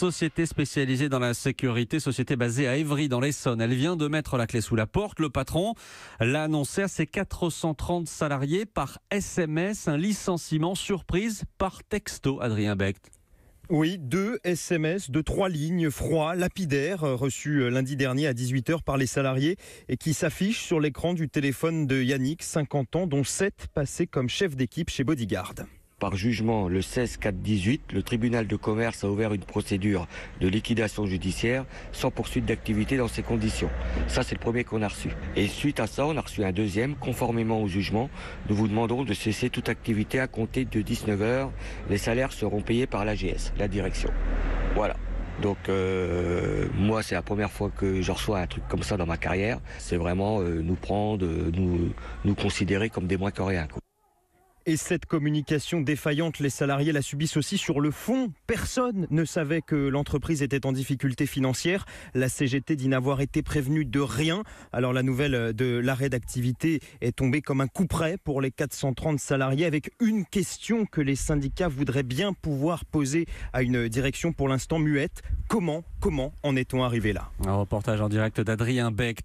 Société spécialisée dans la sécurité, société basée à Évry dans l'Essonne. Elle vient de mettre la clé sous la porte. Le patron l'a annoncé à ses 430 salariés par SMS, un licenciement surprise par texto, Adrien Becht. Oui, deux SMS de trois lignes, froid, lapidaire, euh, reçus euh, lundi dernier à 18h par les salariés et qui s'affichent sur l'écran du téléphone de Yannick, 50 ans, dont 7 passés comme chef d'équipe chez Bodyguard. Par jugement le 16-4-18, le tribunal de commerce a ouvert une procédure de liquidation judiciaire sans poursuite d'activité dans ces conditions. Ça, c'est le premier qu'on a reçu. Et suite à ça, on a reçu un deuxième. Conformément au jugement, nous vous demandons de cesser toute activité à compter de 19h. Les salaires seront payés par l'AGS, la direction. Voilà. Donc euh, moi c'est la première fois que je reçois un truc comme ça dans ma carrière. C'est vraiment euh, nous prendre, euh, nous, nous considérer comme des moins coréens. Et cette communication défaillante, les salariés la subissent aussi sur le fond. Personne ne savait que l'entreprise était en difficulté financière. La CGT dit n'avoir été prévenue de rien. Alors la nouvelle de l'arrêt d'activité est tombée comme un coup près pour les 430 salariés avec une question que les syndicats voudraient bien pouvoir poser à une direction pour l'instant muette. Comment, comment en est-on arrivé là Un reportage en direct d'Adrien Becht.